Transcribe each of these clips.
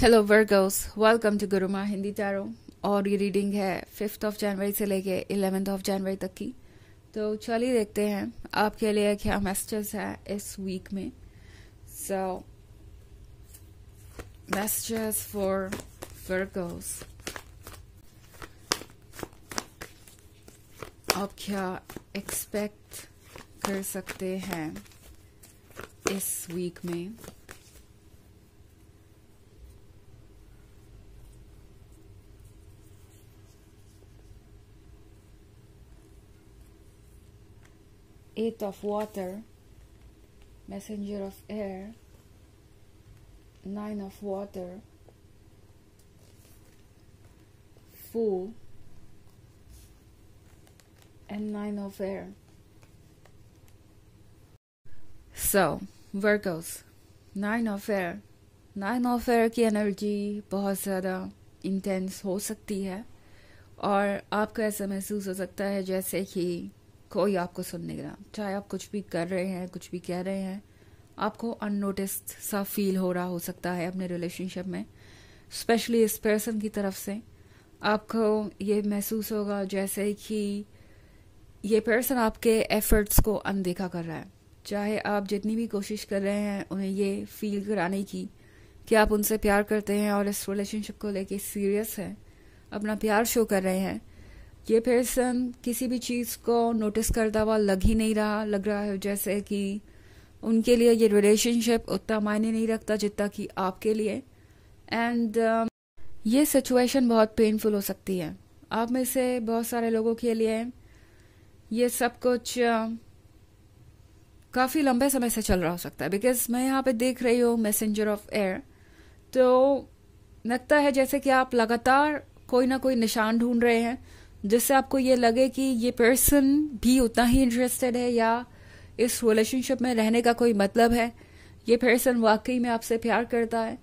Hello Virgos welcome to Guruma Hindi tarot और ये reading है फिफ्थ ऑफ जनवरी से लेके इलेवेंथ ऑफ जनवरी तक की तो चलिए देखते हैं आपके लिए क्या मैसेजेस है इस वीक में सो मैसेजेस फॉर वर्गर्स आप क्या एक्सपेक्ट कर सकते हैं इस वीक में eight of water messenger of air nine of water fool and nine of air so virgos nine of air nine of air की एनर्जी बहुत ज़्यादा इंटेंस हो सकती है और आपको ऐसा महसूस हो सकता है जैसे कि कोई आपको सुनने नहीं रहा चाहे आप कुछ भी कर रहे हैं कुछ भी कह रहे हैं आपको अनोटिस सा फील हो रहा हो सकता है अपने रिलेशनशिप में स्पेशली इस पर्सन की तरफ से आपको ये महसूस होगा जैसे कि ये पर्सन आपके एफर्ट्स को अनदेखा कर रहा है चाहे आप जितनी भी कोशिश कर रहे हैं उन्हें ये फील कराने की कि आप उनसे प्यार करते हैं और इस रिलेशनशिप को लेके सीरियस हैं अपना प्यार शो कर रहे हैं ये पर्सन किसी भी चीज़ को नोटिस करता हुआ लग ही नहीं रहा लग रहा है जैसे कि उनके लिए ये रिलेशनशिप उतना मायने नहीं रखता जितना कि आपके लिए एंड uh, um, ये सिचुएशन बहुत पेनफुल हो सकती है आप में से बहुत सारे लोगों के लिए ये सब कुछ uh, um, काफ़ी लंबे समय से चल रहा हो सकता है बिकॉज मैं यहाँ पे देख रही हूँ मैसेंजर ऑफ एयर तो लगता है जैसे कि आप लगातार कोई ना कोई निशान ढूंढ रहे हैं जिससे आपको ये लगे कि ये पर्सन भी उतना ही इंटरेस्टेड है या इस रिलेशनशिप में रहने का कोई मतलब है ये पर्सन वाकई में आपसे प्यार करता है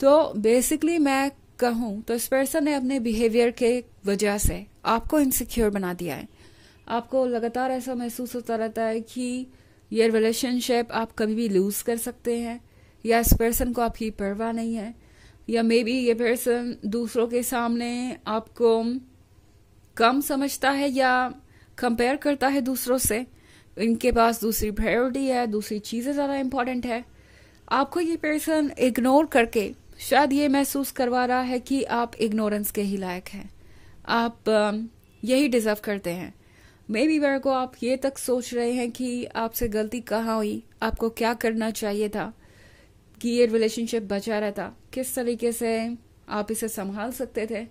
तो बेसिकली मैं कहूँ तो इस पर्सन ने अपने बिहेवियर के वजह से आपको इनसिक्योर बना दिया है आपको लगातार ऐसा महसूस होता रहता है कि ये रिलेशनशिप आप कभी भी लूज कर सकते हैं या इस पर्सन को आपकी परवाह नहीं है या मे बी ये पर्सन दूसरों के सामने आपको कम समझता है या कंपेयर करता है दूसरों से इनके पास दूसरी प्रायोरिटी है दूसरी चीज़ें ज़्यादा इम्पॉर्टेंट है आपको ये पर्सन इग्नोर करके शायद ये महसूस करवा रहा है कि आप इग्नोरेंस के ही लायक हैं आप यही डिज़र्व करते हैं मे बी मेरे को आप ये तक सोच रहे हैं कि आपसे गलती कहाँ हुई आपको क्या करना चाहिए था कि ये रिलेशनशिप बचा रहता किस तरीके से आप इसे संभाल सकते थे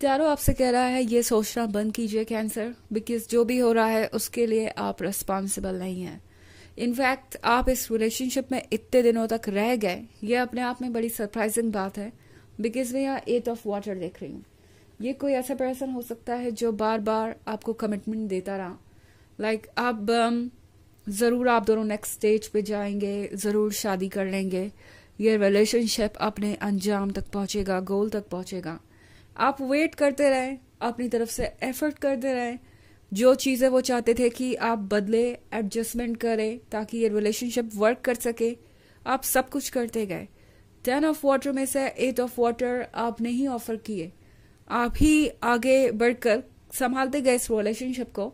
प्यारो आपसे कह रहा है ये सोचना बंद कीजिए कैंसर बिकॉज जो भी हो रहा है उसके लिए आप रिस्पॉन्सिबल नहीं है इनफैक्ट आप इस रिलेशनशिप में इतने दिनों तक रह गए ये अपने आप में बड़ी सरप्राइजिंग बात है बिकॉज मैं यहाँ एट ऑफ वाटर देख रही हूँ ये कोई ऐसा पर्सन हो सकता है जो बार बार आपको कमिटमेंट देता रहा लाइक like, अब um, ज़रूर आप दोनों नेक्स्ट स्टेज पे जाएंगे ज़रूर शादी कर लेंगे ये रिलेशनशिप अपने अंजाम तक पहुंचेगा गोल तक पहुंचेगा आप वेट करते रहें अपनी तरफ से एफर्ट करते रहें जो चीज़ें वो चाहते थे कि आप बदले एडजस्टमेंट करें ताकि ये रिलेशनशिप वर्क कर सके आप सब कुछ करते गए टेन ऑफ वाटर में से एट ऑफ वाटर आपने ही ऑफर किए आप ही आगे बढ़कर संभालते गए इस रिलेशनशिप को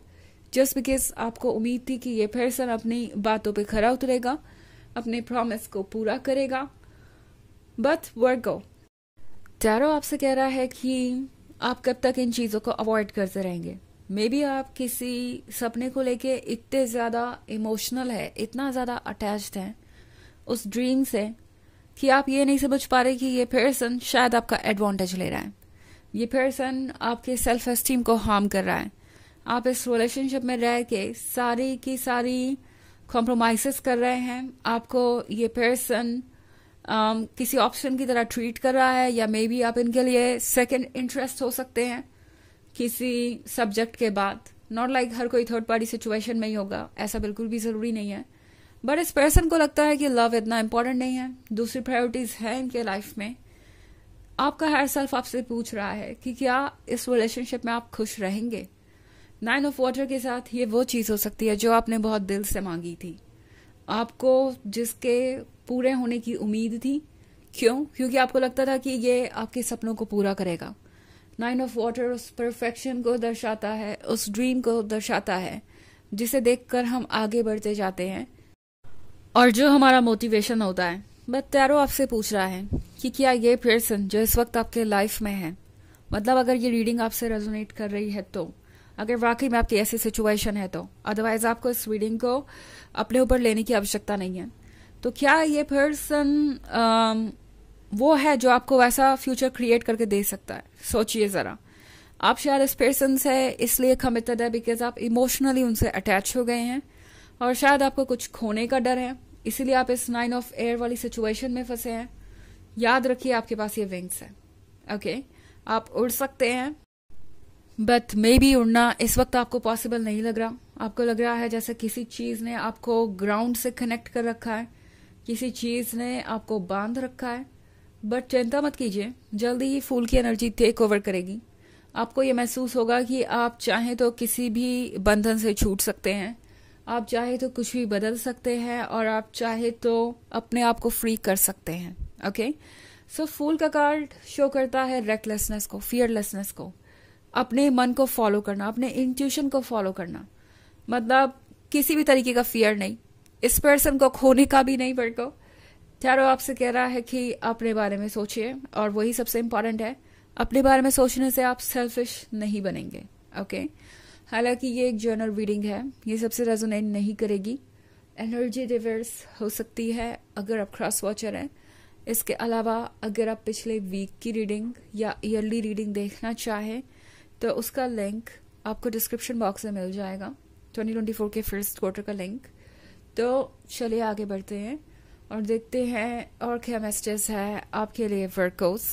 जस्ट बिकॉज आपको उम्मीद थी कि ये पर्सन अपनी बातों पे खरा उतरेगा अपने प्रॉमिस को पूरा करेगा बट वर्क गो टैरो आपसे कह रहा है कि आप कब तक इन चीज़ों को अवॉइड करते रहेंगे मे बी आप किसी सपने को लेके इतने ज़्यादा इमोशनल है इतना ज़्यादा अटैच्ड है उस ड्रीम से कि आप ये नहीं समझ पा रहे कि ये पर्सन शायद आपका एडवांटेज ले रहा है ये पर्सन आपके सेल्फ एस्टीम को हार्म कर रहा है आप इस रिलेशनशिप में रह के सारी की सारी कॉम्प्रोमाइज़ कर रहे हैं आपको ये पर्सन um, किसी ऑप्शन की तरह ट्रीट कर रहा है या मे बी आप इनके लिए सेकेंड इंटरेस्ट हो सकते हैं किसी सब्जेक्ट के बाद नॉट लाइक like हर कोई थर्ड पार्टी सिचुएशन में ही होगा ऐसा बिल्कुल भी जरूरी नहीं है बट इस पर्सन को लगता है कि लव इतना इम्पोर्टेंट नहीं है दूसरी प्रायोरिटीज है इनके लाइफ में आपका हर सेल्फ आपसे पूछ रहा है कि क्या इस रिलेशनशिप में आप खुश रहेंगे नाइन ऑफ वाटर के साथ ये वो चीज़ हो सकती है जो आपने बहुत दिल से मांगी थी आपको जिसके पूरे होने की उम्मीद थी क्यों क्योंकि आपको लगता था कि ये आपके सपनों को पूरा करेगा नाइन ऑफ वाटर उस परफेक्शन को दर्शाता है उस ड्रीम को दर्शाता है जिसे देखकर हम आगे बढ़ते जाते हैं और जो हमारा मोटिवेशन होता है बट तैरो आपसे पूछ रहा है कि क्या ये पर्सन जो इस वक्त आपके लाइफ में है मतलब अगर ये रीडिंग आपसे रेजोनेट कर रही है तो अगर वाकई में आपकी ऐसी सिचुएशन है तो अदरवाइज आपको इस रीडिंग को अपने ऊपर लेने की आवश्यकता नहीं है तो क्या ये पर्सन um, वो है जो आपको वैसा फ्यूचर क्रिएट करके दे सकता है सोचिए ज़रा आप शायद इस पर्सन से इसलिए कमिटेड है बिकॉज आप इमोशनली उनसे अटैच हो गए हैं और शायद आपको कुछ खोने का डर है इसीलिए आप इस नाइन ऑफ एयर वाली सिचुएशन में फंसे हैं याद रखिए आपके पास ये विंग्स है ओके okay? आप उड़ सकते हैं बट मे बी उड़ना इस वक्त आपको पॉसिबल नहीं लग रहा आपको लग रहा है जैसे किसी चीज ने आपको ग्राउंड से कनेक्ट कर रखा है किसी चीज़ ने आपको बांध रखा है बट चिंता मत कीजिए जल्दी ही फूल की एनर्जी टेक ओवर करेगी आपको ये महसूस होगा कि आप चाहे तो किसी भी बंधन से छूट सकते हैं आप चाहे तो कुछ भी बदल सकते हैं और आप चाहे तो अपने आप को फ्री कर सकते हैं ओके सो फूल का कार्ड शो करता है रेकलेसनेस को फियरलेसनेस को अपने मन को फॉलो करना अपने इंट्यूशन को फॉलो करना मतलब किसी भी तरीके का फियर नहीं इस पर्सन को खोने का भी नहीं वर्गो चारो आपसे कह रहा है कि अपने बारे में सोचिए और वही सबसे इम्पॉर्टेंट है अपने बारे में सोचने से आप सेल्फिश नहीं बनेंगे ओके हालांकि ये एक जर्नल रीडिंग है ये सबसे रेजोनेट नहीं करेगी एनर्जी रिवर्स हो सकती है अगर आप क्रॉस वॉचर हैं इसके अलावा अगर आप पिछले वीक की रीडिंग या ईयरली रीडिंग देखना चाहें तो उसका लिंक आपको डिस्क्रिप्शन बॉक्स में मिल जाएगा 2024 के फर्स्ट क्वार्टर का लिंक तो चलिए आगे बढ़ते हैं और देखते हैं और क्या मैसेजेस है आपके लिए Virgos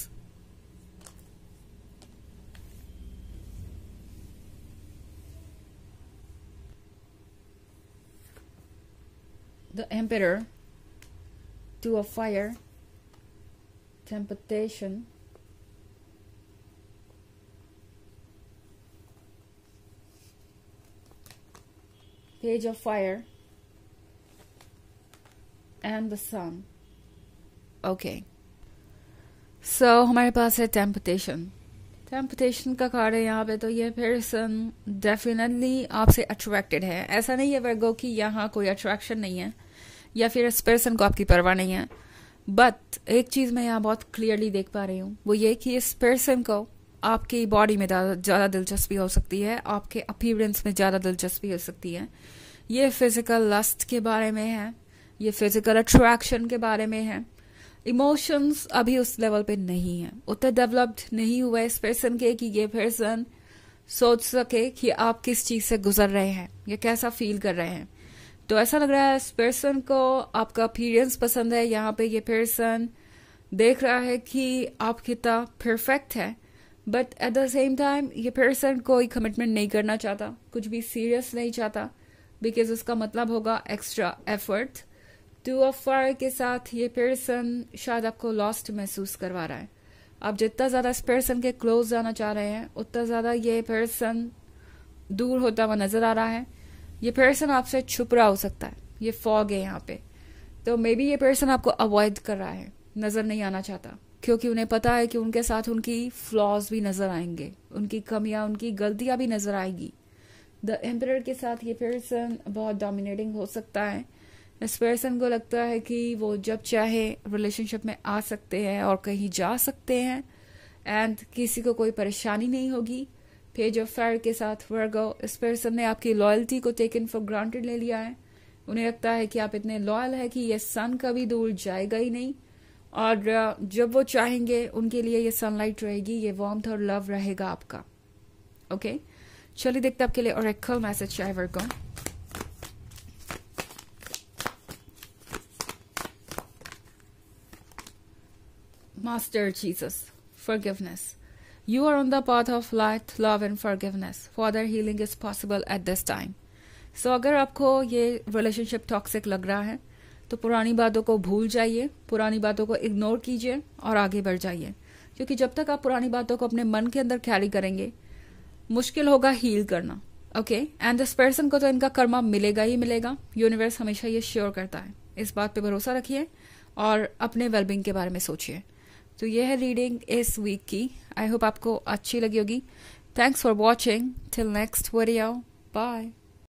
the emperor two of fire temptation page of fire and the sun. Okay so हमारे पास है टेम्पटेशन टेम्पटेशन का कार्ड है यहाँ पे तो ये पर्सन डेफिनेटली आपसे अट्रैक्टेड है ऐसा नहीं है वर्गो कि यहाँ कोई अट्रैक्शन नहीं है या फिर इस पर्सन को आपकी परवाह नहीं है बट एक चीज़ मैं यहाँ बहुत क्लियरली देख पा रही हूँ वो ये कि इस पर्सन को आपकी बॉडी में ज़्यादा दिलचस्पी हो सकती है आपके अपीयरेंस में ज़्यादा दिलचस्पी हो सकती है ये फिजिकल लस्ट के बारे में है ये फिजिकल अट्रैक्शन के बारे में है इमोशंस अभी उस लेवल पे नहीं है उतना डेवलप्ड नहीं हुआ इस पर्सन के कि ये पर्सन सोच सके कि आप किस चीज से गुजर रहे हैं या कैसा फील कर रहे हैं तो ऐसा लग रहा है इस पर्सन को आपका अपीरियंस पसंद है यहाँ पे ये पर्सन देख रहा है कि आप कितना परफेक्ट है but at the same time ये पर्सन कोई कमिटमेंट नहीं करना चाहता कुछ भी सीरियस नहीं चाहता बिकॉज उसका मतलब होगा extra effort to of fire के साथ ये पर्सन शायद आपको लॉस्ट महसूस करवा रहा है आप जितना ज़्यादा इस पर्सन के क्लोज जाना चाह रहे हैं उतना ज़्यादा ये पर्सन दूर होता हुआ नज़र आ रहा है ये पर्सन आपसे छुप रहा हो सकता है ये फॉग है यहाँ पे तो मे बी ये पर्सन आपको अवॉइड कर रहा है नज़र नहीं आना चाहता क्योंकि उन्हें पता है कि उनके साथ उनकी फ्लॉज भी नज़र आएंगे उनकी कमियां उनकी गलतियां भी नज़र आएगी द एम्पर के साथ ये पर्सन बहुत डोमिनेटिंग हो सकता है इस पर्सन को लगता है कि वो जब चाहे रिलेशनशिप में आ सकते हैं और कहीं जा सकते हैं एंड किसी को कोई परेशानी नहीं होगी पेज ऑफ फायर के साथ वर्गो इस पर्सन ने आपकी लॉयल्टी को टेकन फॉर ग्रांटेड ले लिया है उन्हें लगता है कि आप इतने लॉयल है कि ये सन कभी दूर जाएगा ही नहीं और uh, जब वो चाहेंगे उनके लिए ये सनलाइट रहेगी ये वार्म और लव रहेगा आपका ओके okay? चलिए देखते आपके लिए और एक मैसेज चाहे वर्गो Master Jesus, forgiveness. You are on the path of light, love and forgiveness. Father healing is possible at this time. So so, अगर आपको ये रिलेशनशिप टॉक्सिक लग रहा है तो पुरानी बातों को भूल जाइए पुरानी बातों को इग्नोर कीजिए और आगे बढ़ जाइए क्योंकि जब तक आप पुरानी बातों को अपने मन के अंदर कैरी करेंगे मुश्किल होगा हील करना ओके एंड दिस पर्सन को तो इनका कर्मा मिलेगा ही मिलेगा यूनिवर्स हमेशा ये श्योर करता है इस बात पे भरोसा रखिए और अपने वेलबींग के बारे में सोचिए तो ये है रीडिंग इस वीक की आई होप आपको अच्छी लगी होगी thanks for watching till next वरी आओ बाय